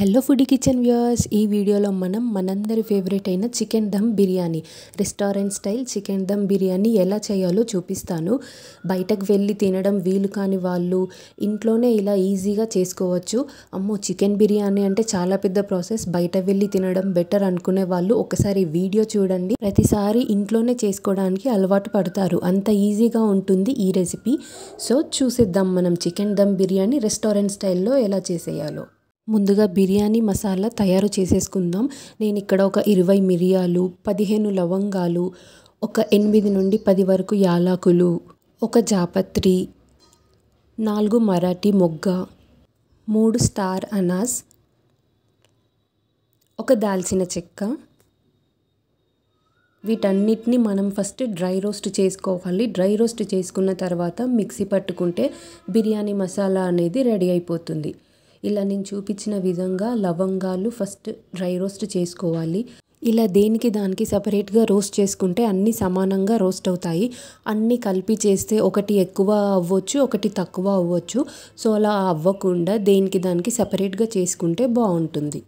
hello food kitchen viewers ఈ వీడియోలో మనం మనందరి ఫేవరెట్ అయిన chicken dum biryani restaurant style chicken dum biryani ఎలా చేయాలో చూపిస్తాను బయటకు వెళ్ళి తినడం వీలు కాని వాళ్ళు ఇంట్లోనే ఇలా ఈజీగా చేసుకోవచ్చు అమ్మో చికెన్ బిర్యానీ అంటే చాలా పెద్ద ప్రాసెస్ బయట వెళ్ళి తినడం బెటర్ అనుకునే వాళ్ళు ఒకసారి వీడియో చూడండి ప్రతిసారి ఇంట్లోనే చేసుకోవడానికి అలవాటు పడతారు అంత ఈజీగా ఉంటుంది ఈ రెసిపీ సో చూసేద్దాం మనం చికెన్ దమ్ బిర్యానీ రెస్టారెంట్ స్టైల్లో ఎలా చేసేయాలో ముందుగా బిర్యానీ మసాలా తయారు చేసేసుకుందాం నేను ఇక్కడ ఒక ఇరవై మిరియాలు పదిహేను లవంగాలు ఒక ఎనిమిది నుండి పది వరకు యాలకులు ఒక జాపత్రి నాలుగు మరాఠీ మొగ్గ మూడు స్టార్ అనాస్ ఒక దాల్చిన చెక్క వీటన్నిటిని మనం ఫస్ట్ డ్రై రోస్ట్ చేసుకోవాలి డ్రై రోస్ట్ చేసుకున్న తర్వాత మిక్సీ పట్టుకుంటే బిర్యానీ మసాలా అనేది రెడీ అయిపోతుంది ఇలా నేను చూపించిన విధంగా లవంగాలు ఫస్ట్ డ్రై రోస్ట్ చేసుకోవాలి ఇలా దేనికి దానికి సపరేట్గా రోస్ట్ చేసుకుంటే అన్నీ సమానంగా రోస్ట్ అవుతాయి అన్నీ కలిపి చేస్తే ఒకటి ఎక్కువ అవ్వచ్చు ఒకటి తక్కువ అవ్వచ్చు సో అలా అవ్వకుండా దేనికి దానికి సపరేట్గా చేసుకుంటే బాగుంటుంది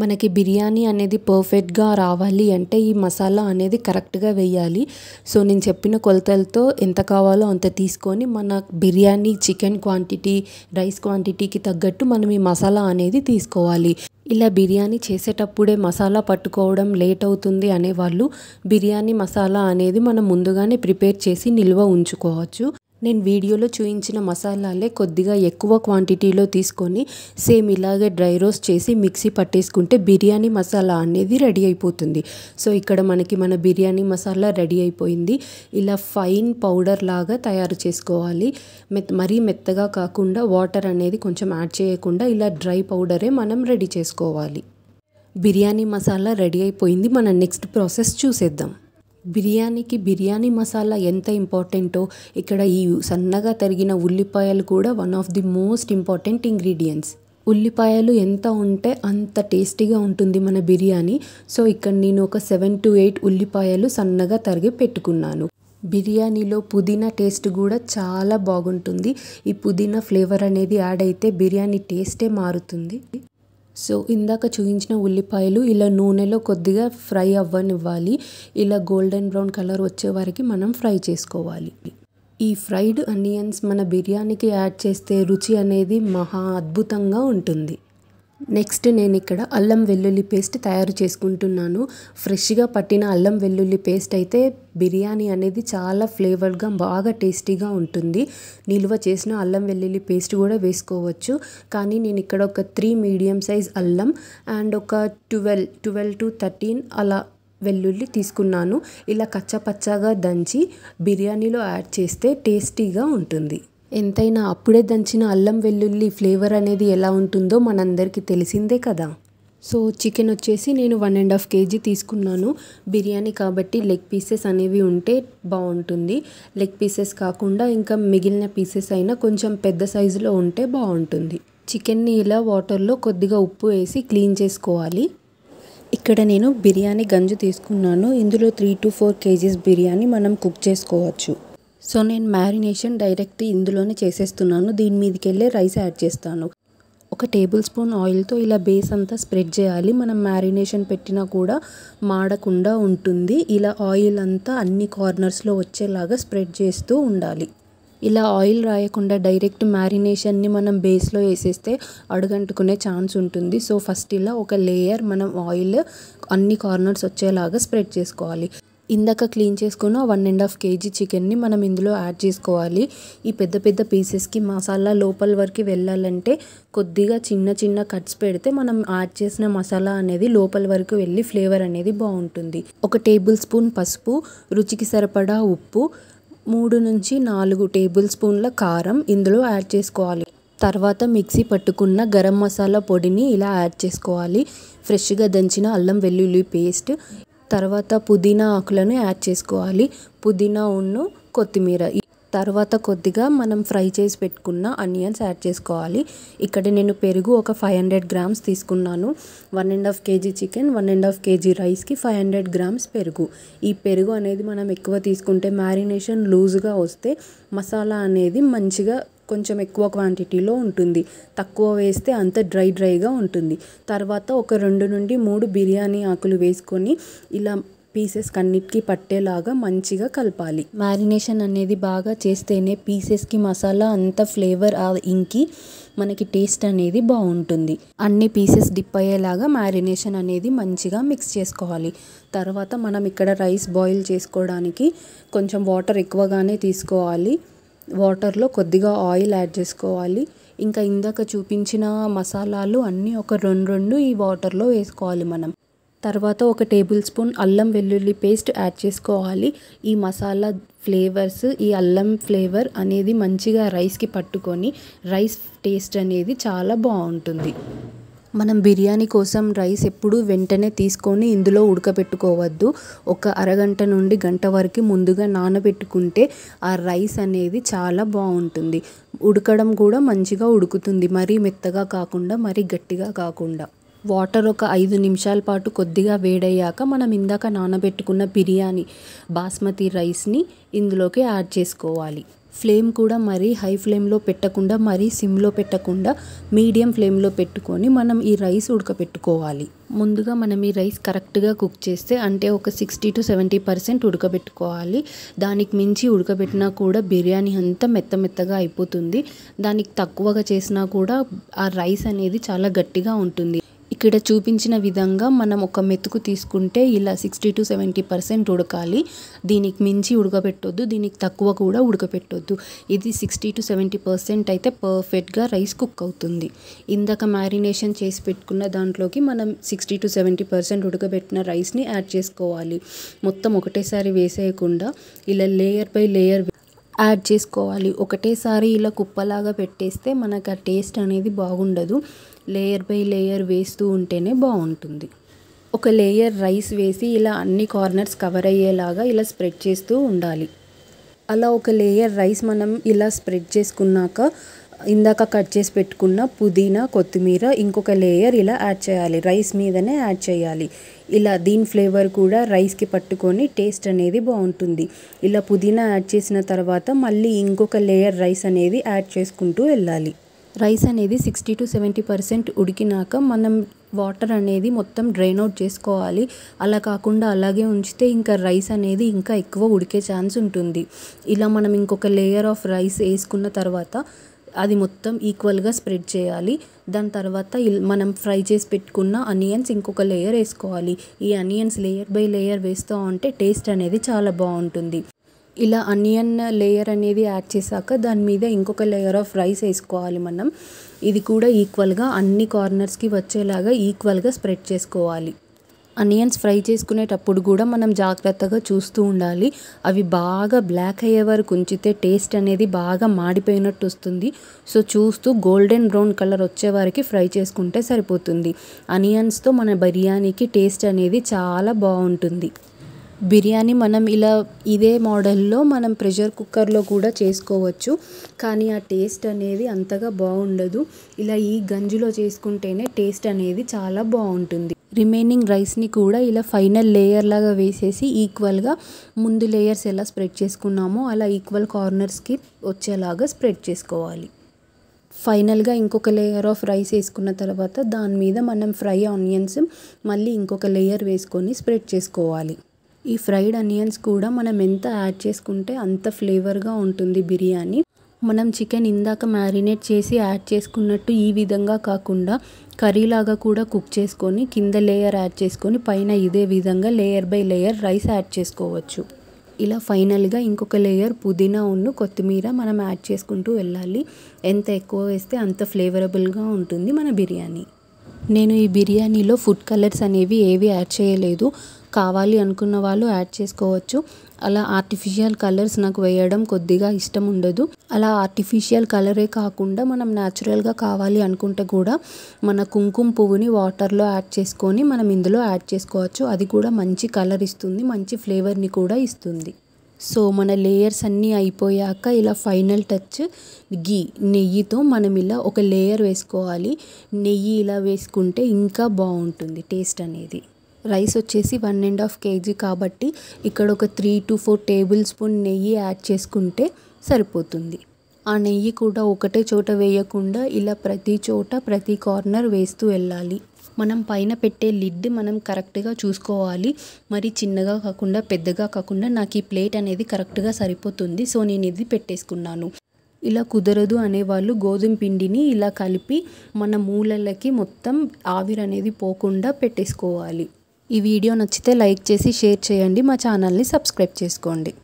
మనకి బిర్యానీ అనేది పర్ఫెక్ట్గా రావాలి అంటే ఈ మసాలా అనేది కరెక్ట్గా వేయాలి సో నేను చెప్పిన కొలతలతో ఎంత కావాలో అంత తీసుకొని మన బిర్యానీ చికెన్ క్వాంటిటీ రైస్ క్వాంటిటీకి తగ్గట్టు మనం ఈ మసాలా అనేది తీసుకోవాలి ఇలా బిర్యానీ చేసేటప్పుడే మసాలా పట్టుకోవడం లేట్ అవుతుంది అనేవాళ్ళు బిర్యానీ మసాలా అనేది మనం ముందుగానే ప్రిపేర్ చేసి నిల్వ ఉంచుకోవచ్చు నేను వీడియోలో చూపించిన మసాలాలే కొద్దిగా ఎక్కువ క్వాంటిటీలో తీసుకొని సేమ్ ఇలాగే డ్రై రోస్ట్ చేసి మిక్సీ పట్టేసుకుంటే బిర్యానీ మసాలా అనేది రెడీ అయిపోతుంది సో ఇక్కడ మనకి మన బిర్యానీ మసాలా రెడీ అయిపోయింది ఇలా ఫైన్ పౌడర్ లాగా తయారు చేసుకోవాలి మెత్ మరీ మెత్తగా కాకుండా వాటర్ అనేది కొంచెం యాడ్ చేయకుండా ఇలా డ్రై పౌడరే మనం రెడీ చేసుకోవాలి బిర్యానీ మసాలా రెడీ అయిపోయింది మనం నెక్స్ట్ ప్రాసెస్ చూసేద్దాం బిర్యానీకి బిర్యానీ మసాలా ఎంత ఇంపార్టెంటో ఇక్కడ ఈ సన్నగా తరిగిన ఉల్లిపాయలు కూడా one of the most important ingredients ఉల్లిపాయలు ఎంత ఉంటే అంత టేస్టీగా ఉంటుంది మన బిర్యానీ సో ఇక్కడ నేను ఒక సెవెన్ టు ఎయిట్ ఉల్లిపాయలు సన్నగా తరిగి పెట్టుకున్నాను బిర్యానీలో పుదీనా టేస్ట్ కూడా చాలా బాగుంటుంది ఈ పుదీనా ఫ్లేవర్ అనేది యాడ్ అయితే బిర్యానీ టేస్టే మారుతుంది సో ఇందాక చూపించిన ఉల్లిపాయలు ఇలా నూనెలో కొద్దిగా ఫ్రై అవ్వనివ్వాలి ఇలా గోల్డెన్ బ్రౌన్ కలర్ వచ్చే వరకు మనం ఫ్రై చేసుకోవాలి ఈ ఫ్రైడ్ అనియన్స్ మన బిర్యానీకి యాడ్ చేస్తే రుచి అనేది మహా అద్భుతంగా ఉంటుంది నెక్స్ట్ నేను ఇక్కడ అల్లం వెల్లుల్లి పేస్ట్ తయారు చేసుకుంటున్నాను ఫ్రెష్గా పట్టిన అల్లం వెల్లుల్లి పేస్ట్ అయితే బిర్యానీ అనేది చాలా ఫ్లేవర్గా బాగా టేస్టీగా ఉంటుంది నిల్వ చేసిన అల్లం వెల్లుల్లి పేస్ట్ కూడా వేసుకోవచ్చు కానీ నేను ఇక్కడ ఒక త్రీ మీడియం సైజ్ అల్లం అండ్ ఒక ట్వెల్వ్ ట్వెల్వ్ టు థర్టీన్ అలా వెల్లుల్లి తీసుకున్నాను ఇలా కచ్చపచ్చగా దంచి బిర్యానీలో యాడ్ చేస్తే టేస్టీగా ఉంటుంది ఎంతైనా అప్పుడే దంచిన అల్లం వెల్లుల్లి ఫ్లేవర్ అనేది ఎలా ఉంటుందో మనందరికీ తెలిసిందే కదా సో చికెన్ వచ్చేసి నేను వన్ అండ్ హాఫ్ కేజీ తీసుకున్నాను బిర్యానీ కాబట్టి లెగ్ పీసెస్ అనేవి ఉంటే బాగుంటుంది లెగ్ పీసెస్ కాకుండా ఇంకా మిగిలిన పీసెస్ అయినా కొంచెం పెద్ద సైజులో ఉంటే బాగుంటుంది చికెన్ని ఇలా వాటర్లో కొద్దిగా ఉప్పు వేసి క్లీన్ చేసుకోవాలి ఇక్కడ నేను బిర్యానీ గంజు తీసుకున్నాను ఇందులో three to four KGs biryani మనం కుక్ చేసుకోవచ్చు సో నేను మ్యారినేషన్ డైరెక్ట్ ఇందులోనే చేసేస్తున్నాను దీని మీదకి వెళ్ళే రైస్ యాడ్ చేస్తాను ఒక టేబుల్ స్పూన్ ఆయిల్తో ఇలా బేస్ అంతా స్ప్రెడ్ చేయాలి మనం మ్యారినేషన్ పెట్టినా కూడా మాడకుండా ఉంటుంది ఇలా ఆయిల్ అంతా అన్ని కార్నర్స్లో వచ్చేలాగా స్ప్రెడ్ చేస్తూ ఉండాలి ఇలా ఆయిల్ రాయకుండా డైరెక్ట్ మ్యారినేషన్ని మనం బేస్లో వేసేస్తే అడుగంటుకునే ఛాన్స్ ఉంటుంది సో ఫస్ట్ ఇలా ఒక లేయర్ మనం ఆయిల్ అన్ని కార్నర్స్ వచ్చేలాగా స్ప్రెడ్ చేసుకోవాలి ఇందాక క్లీన్ చేసుకున్న వన్ అండ్ హాఫ్ కేజీ చికెన్ని మనం ఇందులో యాడ్ చేసుకోవాలి ఈ పెద్ద పెద్ద పీసెస్కి మసాలా లోపల వరకు వెళ్ళాలంటే కొద్దిగా చిన్న చిన్న కట్స్ పెడితే మనం యాడ్ చేసిన మసాలా అనేది లోపల వరకు వెళ్ళి ఫ్లేవర్ అనేది బాగుంటుంది ఒక టేబుల్ స్పూన్ పసుపు రుచికి సరిపడా ఉప్పు మూడు నుంచి నాలుగు టేబుల్ స్పూన్ల కారం ఇందులో యాడ్ చేసుకోవాలి తర్వాత మిక్సీ పట్టుకున్న గరం మసాలా పొడిని ఇలా యాడ్ చేసుకోవాలి ఫ్రెష్గా దంచిన అల్లం వెల్లుల్లి పేస్ట్ తర్వాత పుదీనా ఆకులను యాడ్ చేసుకోవాలి పుదీనా ఉన్ను కొత్తిమీర తర్వాత కొద్దిగా మనం ఫ్రై చేసి పెట్టుకున్న ఆనియన్స్ యాడ్ చేసుకోవాలి ఇక్కడ నేను పెరుగు ఒక ఫైవ్ హండ్రెడ్ గ్రామ్స్ తీసుకున్నాను one and half kg chicken one and half kg రైస్కి ఫైవ్ హండ్రెడ్ గ్రామ్స్ పెరుగు ఈ పెరుగు అనేది మనం ఎక్కువ తీసుకుంటే మ్యారినేషన్ లూజ్గా వస్తే మసాలా అనేది మంచిగా కొంచెం ఎక్కువ క్వాంటిటీలో ఉంటుంది తక్కువ వేస్తే అంత డ్రై డ్రైగా ఉంటుంది తర్వాత ఒక రెండు నుండి మూడు బిర్యానీ ఆకులు వేసుకొని ఇలా పీసెస్ కన్నిటికీ పట్టేలాగా మంచిగా కలపాలి మ్యారినేషన్ అనేది బాగా చేస్తేనే పీసెస్కి మసాలా అంత ఫ్లేవర్ ఇంకి మనకి టేస్ట్ అనేది బాగుంటుంది అన్ని పీసెస్ డిప్ అయ్యేలాగా మ్యారినేషన్ అనేది మంచిగా మిక్స్ చేసుకోవాలి తర్వాత మనం ఇక్కడ రైస్ బాయిల్ చేసుకోవడానికి కొంచెం వాటర్ ఎక్కువగానే తీసుకోవాలి వాటర్లో కొద్దిగా ఆయిల్ యాడ్ చేసుకోవాలి ఇంకా ఇందాక చూపించిన మసాలాలు అన్నీ ఒక రెండు రెండు ఈ వాటర్లో వేసుకోవాలి మనం తర్వాత ఒక టేబుల్ స్పూన్ అల్లం వెల్లుల్లి పేస్ట్ యాడ్ చేసుకోవాలి ఈ మసాలా ఫ్లేవర్స్ ఈ అల్లం ఫ్లేవర్ అనేది మంచిగా రైస్కి పట్టుకొని రైస్ టేస్ట్ అనేది చాలా బాగుంటుంది మనం బిర్యానీ కోసం రైస్ ఎప్పుడు వెంటనే తీసుకొని ఇందులో ఉడకబెట్టుకోవద్దు ఒక అరగంట నుండి గంట వరకు ముందుగా నానబెట్టుకుంటే ఆ రైస్ అనేది చాలా బాగుంటుంది ఉడకడం కూడా మంచిగా ఉడుకుతుంది మరీ మెత్తగా కాకుండా మరీ గట్టిగా కాకుండా వాటర్ ఒక ఐదు నిమిషాల పాటు కొద్దిగా వేడయ్యాక మనం ఇందాక నానబెట్టుకున్న బిర్యానీ బాస్మతి రైస్ని ఇందులోకి యాడ్ చేసుకోవాలి ఫ్లేమ్ కూడా మరీ హై ఫ్లేమ్లో పెట్టకుండా మరీ సిమ్లో పెట్టకుండా మీడియం ఫ్లేమ్లో పెట్టుకొని మనం ఈ రైస్ ఉడకబెట్టుకోవాలి ముందుగా మనం ఈ రైస్ కరెక్ట్గా కుక్ చేస్తే అంటే ఒక సిక్స్టీ టు సెవెంటీ పర్సెంట్ ఉడకబెట్టుకోవాలి దానికి మించి ఉడకబెట్టినా కూడా బిర్యానీ అంతా మెత్త మెత్తగా అయిపోతుంది దానికి తక్కువగా చేసినా కూడా ఆ రైస్ అనేది చాలా గట్టిగా ఉంటుంది ఇక్కడ చూపించిన విధంగా మనం ఒక మెతుకు తీసుకుంటే ఇలా సిక్స్టీ టు సెవెంటీ పర్సెంట్ ఉడకాలి దీనికి మించి ఉడకబెట్టొద్దు దీనికి తక్కువ కూడా ఉడకబెట్టొద్దు ఇది సిక్స్టీ టు సెవెంటీ పర్సెంట్ అయితే పర్ఫెక్ట్గా రైస్ కుక్ అవుతుంది ఇందాక మ్యారినేషన్ చేసి పెట్టుకున్న దాంట్లోకి మనం సిక్స్టీ టు సెవెంటీ పర్సెంట్ ఉడకబెట్టిన రైస్ని యాడ్ చేసుకోవాలి మొత్తం ఒకటేసారి వేసేయకుండా ఇలా లేయర్ బై లేయర్ యాడ్ చేసుకోవాలి ఒకటేసారి ఇలా కుప్పలాగా పెట్టేస్తే మనకు ఆ టేస్ట్ అనేది బాగుండదు లేయర్ బై లేయర్ వేస్తూ ఉంటేనే బాగుంటుంది ఒక లేయర్ రైస్ వేసి ఇలా అన్ని కార్నర్స్ కవర్ అయ్యేలాగా ఇలా స్ప్రెడ్ చేస్తూ ఉండాలి అలా ఒక లేయర్ రైస్ మనం ఇలా స్ప్రెడ్ చేసుకున్నాక ఇందాక కట్ చేసి పెట్టుకున్న పుదీనా కొత్తిమీర ఇంకొక లేయర్ ఇలా యాడ్ చేయాలి రైస్ మీదనే యాడ్ చేయాలి ఇలా దీని ఫ్లేవర్ కూడా రైస్కి పట్టుకొని టేస్ట్ అనేది బాగుంటుంది ఇలా పుదీనా యాడ్ చేసిన తర్వాత మళ్ళీ ఇంకొక లేయర్ రైస్ అనేది యాడ్ చేసుకుంటూ వెళ్ళాలి రైస్ అనేది సిక్స్టీ టు సెవెంటీ పర్సెంట్ ఉడికినాక మనం వాటర్ అనేది మొత్తం డ్రైన్ అవుట్ చేసుకోవాలి అలా కాకుండా అలాగే ఉంచితే ఇంకా రైస్ అనేది ఇంకా ఎక్కువ ఉడికే ఛాన్స్ ఉంటుంది ఇలా మనం ఇంకొక లేయర్ ఆఫ్ రైస్ వేసుకున్న తర్వాత అది మొత్తం ఈక్వల్గా స్ప్రెడ్ చేయాలి దాని తర్వాత మనం ఫ్రై చేసి పెట్టుకున్న అనియన్స్ ఇంకొక లేయర్ వేసుకోవాలి ఈ అనియన్స్ లేయర్ బై లేయర్ వేస్తూ ఉంటే టేస్ట్ అనేది చాలా బాగుంటుంది ఇలా అనియన్ లేయర్ అనేది యాడ్ చేశాక దాని మీద ఇంకొక లేయర్ ఆఫ్ రైస్ వేసుకోవాలి మనం ఇది కూడా ఈక్వల్గా అన్ని కార్నర్స్కి వచ్చేలాగా ఈక్వల్గా స్ప్రెడ్ చేసుకోవాలి అనియన్స్ ఫ్రై చేసుకునేటప్పుడు కూడా మనం జాగ్రత్తగా చూస్తూ ఉండాలి అవి బాగా బ్లాక్ అయ్యే వరకు ఉంచితే టేస్ట్ అనేది బాగా మాడిపోయినట్టు వస్తుంది సో చూస్తూ గోల్డెన్ బ్రౌన్ కలర్ వచ్చే వరకు ఫ్రై చేసుకుంటే సరిపోతుంది అనియన్స్తో మన బిర్యానీకి టేస్ట్ అనేది చాలా బాగుంటుంది బిర్యానీ మనం ఇలా ఇదే మోడల్లో మనం ప్రెషర్ కుక్కర్లో కూడా చేసుకోవచ్చు కానీ ఆ టేస్ట్ అనేది అంతగా బాగుండదు ఇలా ఈ గంజులో చేసుకుంటేనే టేస్ట్ అనేది చాలా బాగుంటుంది రిమైనింగ్ రైస్ని కూడా ఇలా ఫైనల్ లేయర్ లాగా వేసేసి ఈక్వల్గా ముందు లేయర్స్ ఎలా స్ప్రెడ్ చేసుకున్నామో అలా ఈక్వల్ కార్నర్స్కి వచ్చేలాగా స్ప్రెడ్ చేసుకోవాలి ఫైనల్గా ఇంకొక లేయర్ ఆఫ్ రైస్ వేసుకున్న తర్వాత దాని మీద మనం ఫ్రై ఆనియన్స్ మళ్ళీ ఇంకొక లేయర్ వేసుకొని స్ప్రెడ్ చేసుకోవాలి ఈ ఫ్రైడ్ అనియన్స్ కూడా మనం ఎంత యాడ్ చేసుకుంటే అంత ఫ్లేవర్గా ఉంటుంది బిర్యానీ మనం చికెన్ ఇందాక మ్యారినేట్ చేసి యాడ్ చేసుకున్నట్టు ఈ విధంగా కాకుండా కర్రీలాగా కూడా కుక్ చేసుకొని కింద లేయర్ యాడ్ చేసుకొని పైన ఇదే విధంగా layer by layer rice add చేసుకోవచ్చు ఇలా ఫైనల్గా ఇంకొక లేయర్ పుదీనా ఉన్ను కొత్తిమీర మనం యాడ్ చేసుకుంటూ వెళ్ళాలి ఎంత ఎక్కువ వేస్తే అంత ఫ్లేవరబుల్గా ఉంటుంది మన బిర్యానీ నేను ఈ బిర్యానీలో ఫుడ్ కలర్స్ అనేవి ఏవి యాడ్ చేయలేదు కావాలి అనుకున్న వాళ్ళు యాడ్ చేసుకోవచ్చు అలా ఆర్టిఫిషియల్ కలర్స్ నాకు వేయడం కొద్దిగా ఇష్టం ఉండదు అలా ఆర్టిఫిషియల్ కలరే కాకుండా మనం న్యాచురల్గా కావాలి అనుకుంటే కూడా మన కుంకుమ పువ్వుని వాటర్లో యాడ్ చేసుకొని మనం ఇందులో యాడ్ చేసుకోవచ్చు అది కూడా మంచి కలర్ ఇస్తుంది మంచి ఫ్లేవర్ని కూడా ఇస్తుంది సో మన లేయర్స్ అన్నీ అయిపోయాక ఇలా ఫైనల్ టచ్ గీ నెయ్యితో మనం ఇలా ఒక లేయర్ వేసుకోవాలి నెయ్యి ఇలా వేసుకుంటే ఇంకా బాగుంటుంది టేస్ట్ అనేది రైస్ వచ్చేసి వన్ అండ్ హాఫ్ కేజీ కాబట్టి ఇక్కడ ఒక three to four tablespoon నెయ్యి యాడ్ చేసుకుంటే సరిపోతుంది ఆ నెయ్యి కూడా ఒకటే చోట వేయకుండా ఇలా ప్రతి చోట ప్రతి కార్నర్ వేస్తూ వెళ్ళాలి మనం పైన పెట్టే లిడ్ మనం కరెక్ట్గా చూసుకోవాలి మరి చిన్నగా కాకుండా పెద్దగా కాకుండా నాకు ఈ ప్లేట్ అనేది కరెక్ట్గా సరిపోతుంది సో నేను ఇది పెట్టేసుకున్నాను ఇలా కుదరదు అనేవాళ్ళు గోధుమ పిండిని ఇలా కలిపి మన మూలలకి మొత్తం ఆవిరి అనేది పోకుండా పెట్టేసుకోవాలి ఈ వీడియో నచ్చితే లైక్ చేసి షేర్ చేయండి మా ఛానల్ని సబ్స్క్రైబ్ చేసుకోండి